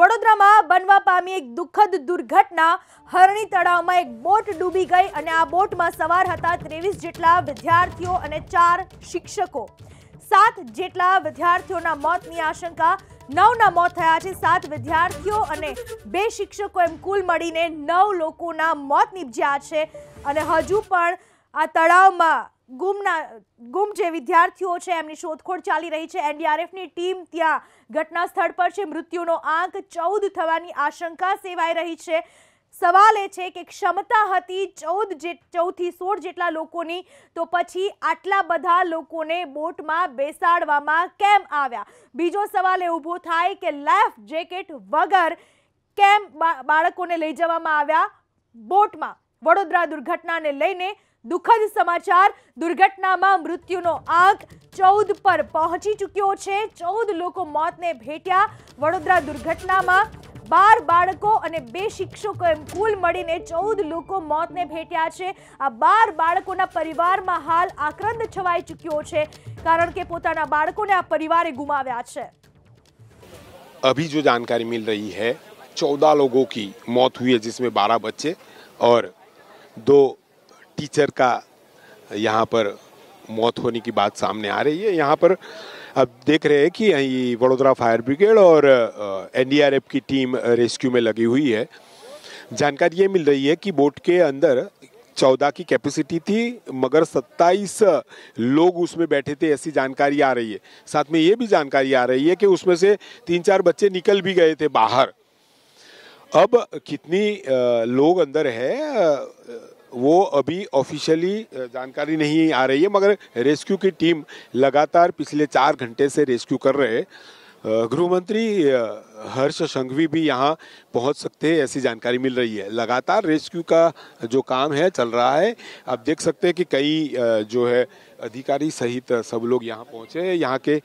વડોદરામાં બનવા પામી એક દુઃખદ દુર્ઘટના હરણી તળાવમાં એક બોટ ડૂબી ગઈ અને આ બોટમાં સવાર હતા ત્રેવીસ જેટલા વિદ્યાર્થીઓ અને ચાર શિક્ષકો સાત જેટલા વિદ્યાર્થીઓના મોતની આશંકા નવના મોત થયા છે સાત વિદ્યાર્થીઓ અને બે શિક્ષકો એમ કુલ મળીને નવ લોકોના મોત નીપજ્યા છે અને હજુ પણ આ તળાવમાં ગુમ ના ગુમ છે વિદ્યાર્થીઓ છે એમની શોધખોળ ચાલી રહી છે NDRF ની ટીમ ત્યાં ઘટના સ્થળ પર છે મૃત્યુનો આંક 14 થવાની આશંકા સેવાઈ રહી છે સવાલ એ છે કે ક્ષમતા હતી 14 જે 4 થી 16 જેટલા લોકોની તો પછી આટલા બધા લોકોને બોટમાં બેસાડવામાં કેમ આવ્યા બીજો સવાલ એ ઊભો થાય કે લેફ્ટ જેકેટ વગર કે બાળકોને લઈ જવામાં આવ્યા બોટમાં વડોદરા દુર્ઘટનાને લઈને दुखद समाचार दुर्घटना में मृत्यु आग चौद पर पहुंची चुको है चौदह लोग मौत ने भेटिया वडोदरा दुर्घटना में बार बाड़कों बे शिक्षकों एम कूल मड़ी ने चौदह लोग मौत ने भेटिया है आ बार बाड़कों परिवार में हाल आक्रंद छवाई चुको है कारण के पोता बाड़कों ने आ परिवार गुमाव्या अभी जो जानकारी मिल रही है चौदह लोगों की मौत हुई है जिसमें बारह बच्चे और दो टीचर का यहाँ पर मौत होने की बात सामने आ रही है यहाँ पर अब देख रहे हैं कि वडोदरा फायर ब्रिगेड और एनडीआरएफ की टीम रेस्क्यू में लगी हुई है जानकारी ये मिल रही है कि बोट के अंदर चौदह की कैपेसिटी थी मगर सत्ताईस लोग उसमें बैठे थे ऐसी जानकारी आ रही है साथ में ये भी जानकारी आ रही है कि उसमें से तीन चार बच्चे निकल भी गए थे बाहर अब कितनी लोग अंदर है वो अभी ऑफिशियली जानकारी नहीं आ रही है मगर रेस्क्यू की टीम लगातार पिछले चार घंटे से रेस्क्यू कर रहे हैं गृहमंत्री हर्ष संघवी भी यहाँ पहुँच सकते हैं ऐसी जानकारी मिल रही है लगातार रेस्क्यू का जो काम है चल रहा है आप देख सकते हैं कि कई जो है अधिकारी सहित सब लोग यहाँ पहुँचे हैं यहाँ के